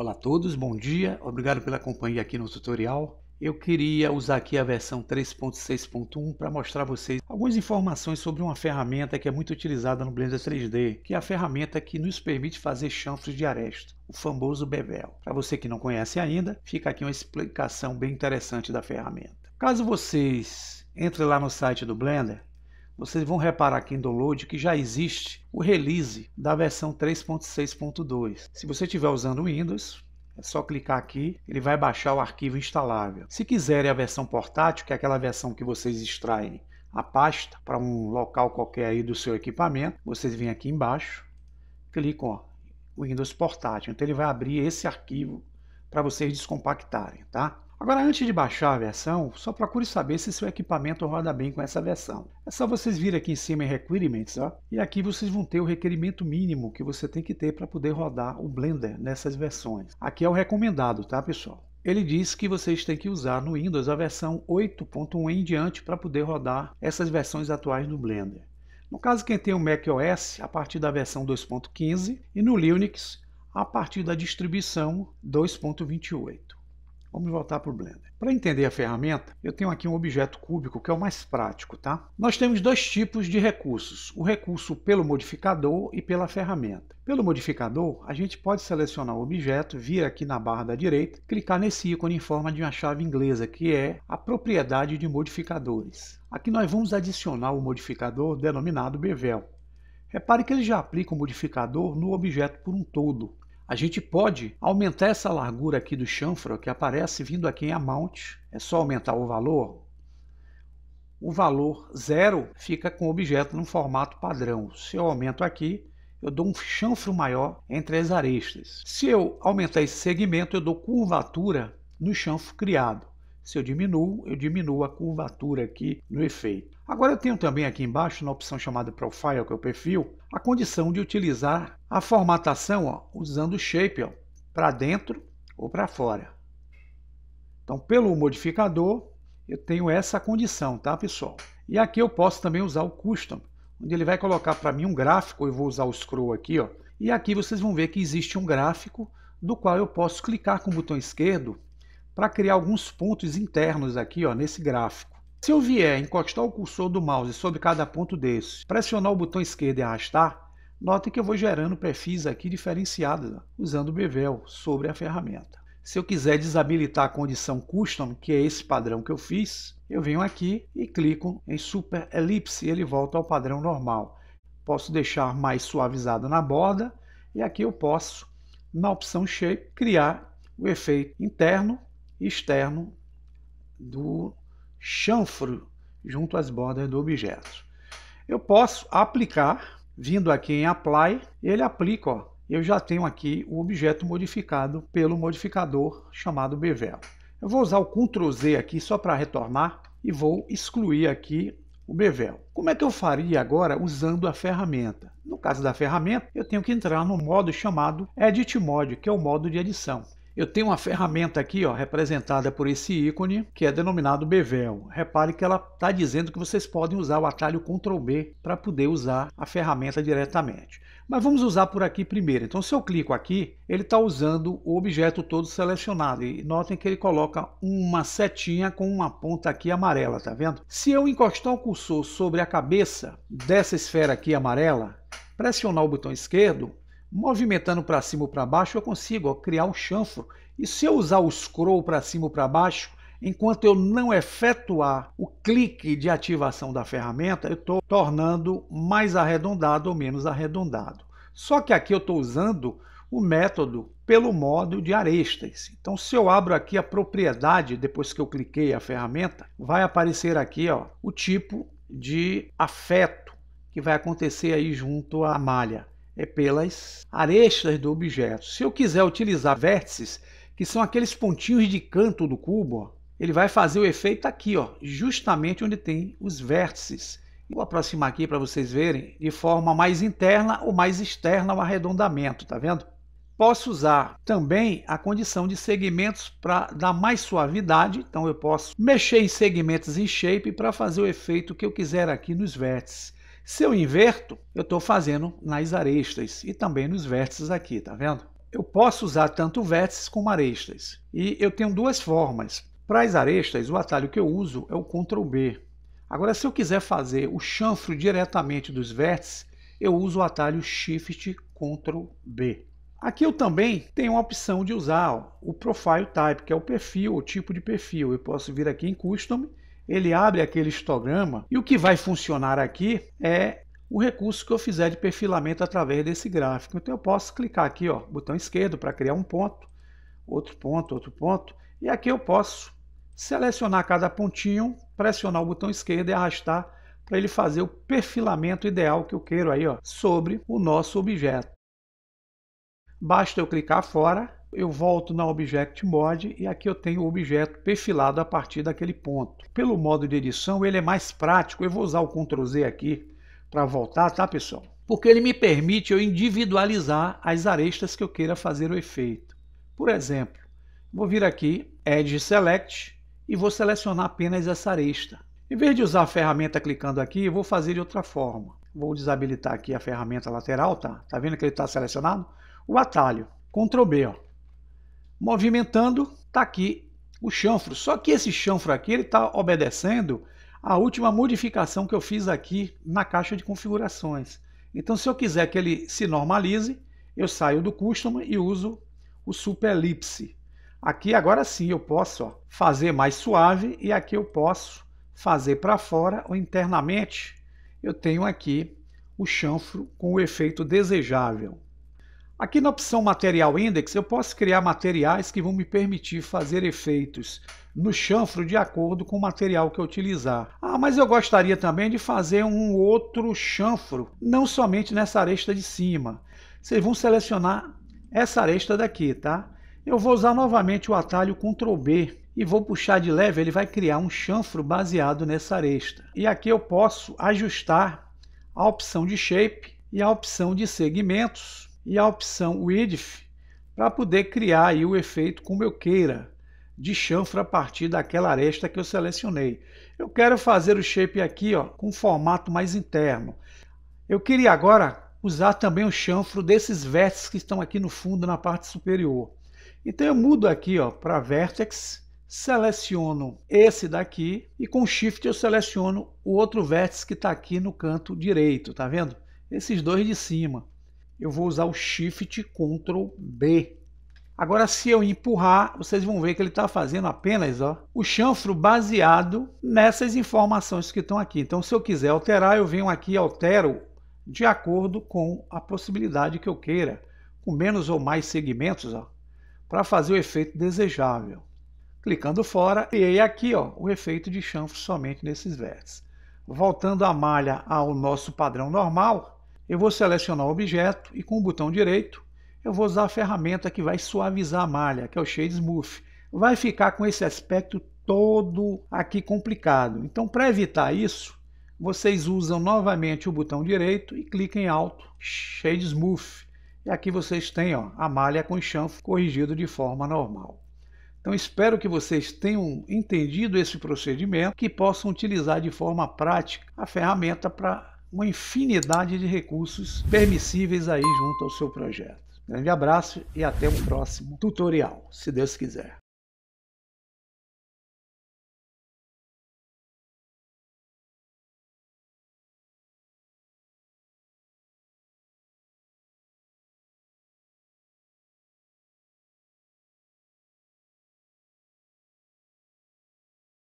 Olá a todos, bom dia, obrigado pela companhia aqui no tutorial. Eu queria usar aqui a versão 3.6.1 para mostrar a vocês algumas informações sobre uma ferramenta que é muito utilizada no Blender 3D, que é a ferramenta que nos permite fazer chanfres de aresto, o famoso bevel. Para você que não conhece ainda, fica aqui uma explicação bem interessante da ferramenta. Caso vocês entrem lá no site do Blender, vocês vão reparar aqui em download que já existe o release da versão 3.6.2. Se você estiver usando Windows, é só clicar aqui, ele vai baixar o arquivo instalável. Se quiserem a versão portátil, que é aquela versão que vocês extraem a pasta para um local qualquer aí do seu equipamento, vocês vêm aqui embaixo, clicam ó, Windows Portátil. Então ele vai abrir esse arquivo para vocês descompactarem, tá? Agora, antes de baixar a versão, só procure saber se seu equipamento roda bem com essa versão. É só vocês virem aqui em cima em Requirements, ó, e aqui vocês vão ter o requerimento mínimo que você tem que ter para poder rodar o Blender nessas versões. Aqui é o recomendado, tá, pessoal? Ele diz que vocês têm que usar no Windows a versão 8.1 em diante para poder rodar essas versões atuais do Blender. No caso, quem tem o Mac OS, a partir da versão 2.15, e no Linux, a partir da distribuição 2.28. Vamos voltar para o Blender. Para entender a ferramenta, eu tenho aqui um objeto cúbico que é o mais prático, tá? Nós temos dois tipos de recursos, o recurso pelo modificador e pela ferramenta. Pelo modificador, a gente pode selecionar o objeto, vir aqui na barra da direita, clicar nesse ícone em forma de uma chave inglesa, que é a propriedade de modificadores. Aqui nós vamos adicionar o modificador denominado bevel. Repare que ele já aplica o modificador no objeto por um todo. A gente pode aumentar essa largura aqui do chanfro que aparece vindo aqui em amount. É só aumentar o valor. O valor zero fica com o objeto no formato padrão. Se eu aumento aqui, eu dou um chanfro maior entre as arestas. Se eu aumentar esse segmento, eu dou curvatura no chanfro criado. Se eu diminuo, eu diminuo a curvatura aqui no efeito. Agora eu tenho também aqui embaixo, na opção chamada Profile, que é o perfil, a condição de utilizar a formatação ó, usando o Shape para dentro ou para fora. Então, pelo modificador, eu tenho essa condição, tá, pessoal? E aqui eu posso também usar o Custom, onde ele vai colocar para mim um gráfico, eu vou usar o Scroll aqui, ó, e aqui vocês vão ver que existe um gráfico do qual eu posso clicar com o botão esquerdo para criar alguns pontos internos aqui ó, nesse gráfico. Se eu vier encostar o cursor do mouse sobre cada ponto desses, pressionar o botão esquerdo e arrastar, note que eu vou gerando perfis aqui diferenciados usando o bevel sobre a ferramenta. Se eu quiser desabilitar a condição Custom, que é esse padrão que eu fiz, eu venho aqui e clico em Super Elipse e ele volta ao padrão normal. Posso deixar mais suavizado na borda e aqui eu posso, na opção Shape, criar o efeito interno externo do chanfro junto às bordas do objeto. Eu posso aplicar, vindo aqui em Apply, ele aplica, ó, eu já tenho aqui o objeto modificado pelo modificador chamado Bevel. Eu vou usar o Ctrl Z aqui só para retornar e vou excluir aqui o Bevel. Como é que eu faria agora usando a ferramenta? No caso da ferramenta, eu tenho que entrar no modo chamado Edit Mode, que é o modo de edição. Eu tenho uma ferramenta aqui, ó, representada por esse ícone, que é denominado Bevel. Repare que ela está dizendo que vocês podem usar o atalho Ctrl B para poder usar a ferramenta diretamente. Mas vamos usar por aqui primeiro. Então, se eu clico aqui, ele está usando o objeto todo selecionado. E notem que ele coloca uma setinha com uma ponta aqui amarela, tá vendo? Se eu encostar o cursor sobre a cabeça dessa esfera aqui amarela, pressionar o botão esquerdo, movimentando para cima ou para baixo, eu consigo ó, criar um chanfro. E se eu usar o scroll para cima ou para baixo, enquanto eu não efetuar o clique de ativação da ferramenta, eu estou tornando mais arredondado ou menos arredondado. Só que aqui eu estou usando o método pelo modo de arestas. Então, se eu abro aqui a propriedade, depois que eu cliquei a ferramenta, vai aparecer aqui ó, o tipo de afeto que vai acontecer aí junto à malha é pelas arestas do objeto. Se eu quiser utilizar vértices, que são aqueles pontinhos de canto do cubo, ó, ele vai fazer o efeito aqui, ó, justamente onde tem os vértices. Vou aproximar aqui para vocês verem de forma mais interna ou mais externa o arredondamento, tá vendo? Posso usar também a condição de segmentos para dar mais suavidade, então eu posso mexer em segmentos em shape para fazer o efeito que eu quiser aqui nos vértices. Se eu inverto, eu estou fazendo nas arestas e também nos vértices aqui, tá vendo? Eu posso usar tanto vértices como arestas. E eu tenho duas formas. Para as arestas, o atalho que eu uso é o Ctrl B. Agora, se eu quiser fazer o chanfro diretamente dos vértices, eu uso o atalho Shift Ctrl B. Aqui eu também tenho a opção de usar o Profile Type, que é o perfil, o tipo de perfil. Eu posso vir aqui em Custom ele abre aquele histograma e o que vai funcionar aqui é o recurso que eu fizer de perfilamento através desse gráfico. Então eu posso clicar aqui, ó, botão esquerdo para criar um ponto, outro ponto, outro ponto, e aqui eu posso selecionar cada pontinho, pressionar o botão esquerdo e arrastar para ele fazer o perfilamento ideal que eu quero aí, ó, sobre o nosso objeto. Basta eu clicar fora eu volto na Object Mode e aqui eu tenho o objeto perfilado a partir daquele ponto. Pelo modo de edição, ele é mais prático. Eu vou usar o Ctrl Z aqui para voltar, tá, pessoal? Porque ele me permite eu individualizar as arestas que eu queira fazer o efeito. Por exemplo, vou vir aqui, Edge Select, e vou selecionar apenas essa aresta. Em vez de usar a ferramenta clicando aqui, eu vou fazer de outra forma. Vou desabilitar aqui a ferramenta lateral, tá? Tá vendo que ele está selecionado? O atalho, Ctrl B, ó movimentando, está aqui o chanfro. Só que esse chanfro aqui ele está obedecendo a última modificação que eu fiz aqui na caixa de configurações. Então, se eu quiser que ele se normalize, eu saio do Custom e uso o Super elipse. Aqui agora sim eu posso ó, fazer mais suave e aqui eu posso fazer para fora ou internamente. Eu tenho aqui o chanfro com o efeito desejável. Aqui na opção Material Index, eu posso criar materiais que vão me permitir fazer efeitos no chanfro de acordo com o material que eu utilizar. Ah, mas eu gostaria também de fazer um outro chanfro, não somente nessa aresta de cima. Vocês vão selecionar essa aresta daqui, tá? Eu vou usar novamente o atalho Ctrl B e vou puxar de leve, ele vai criar um chanfro baseado nessa aresta. E aqui eu posso ajustar a opção de Shape e a opção de Segmentos e a opção Width para poder criar aí o efeito como eu queira de chanfra a partir daquela aresta que eu selecionei. Eu quero fazer o shape aqui ó, com formato mais interno. Eu queria agora usar também o chanfro desses vértices que estão aqui no fundo na parte superior. Então eu mudo aqui para Vertex, seleciono esse daqui e com Shift eu seleciono o outro vértice que está aqui no canto direito, tá vendo? Esses dois de cima eu vou usar o Shift Ctrl B. Agora, se eu empurrar, vocês vão ver que ele está fazendo apenas ó, o chanfro baseado nessas informações que estão aqui. Então, se eu quiser alterar, eu venho aqui e altero de acordo com a possibilidade que eu queira, com menos ou mais segmentos, para fazer o efeito desejável. Clicando fora, e aí aqui ó, o efeito de chanfro somente nesses vértices. Voltando a malha ao nosso padrão normal, eu vou selecionar o objeto e com o botão direito eu vou usar a ferramenta que vai suavizar a malha, que é o Shade Smooth. Vai ficar com esse aspecto todo aqui complicado. Então, para evitar isso, vocês usam novamente o botão direito e clicam em alto, Shade Smooth. E aqui vocês têm ó, a malha com chanfo corrigido de forma normal. Então espero que vocês tenham entendido esse procedimento, que possam utilizar de forma prática a ferramenta para uma infinidade de recursos permissíveis aí junto ao seu projeto. Grande abraço e até o próximo tutorial, se Deus quiser.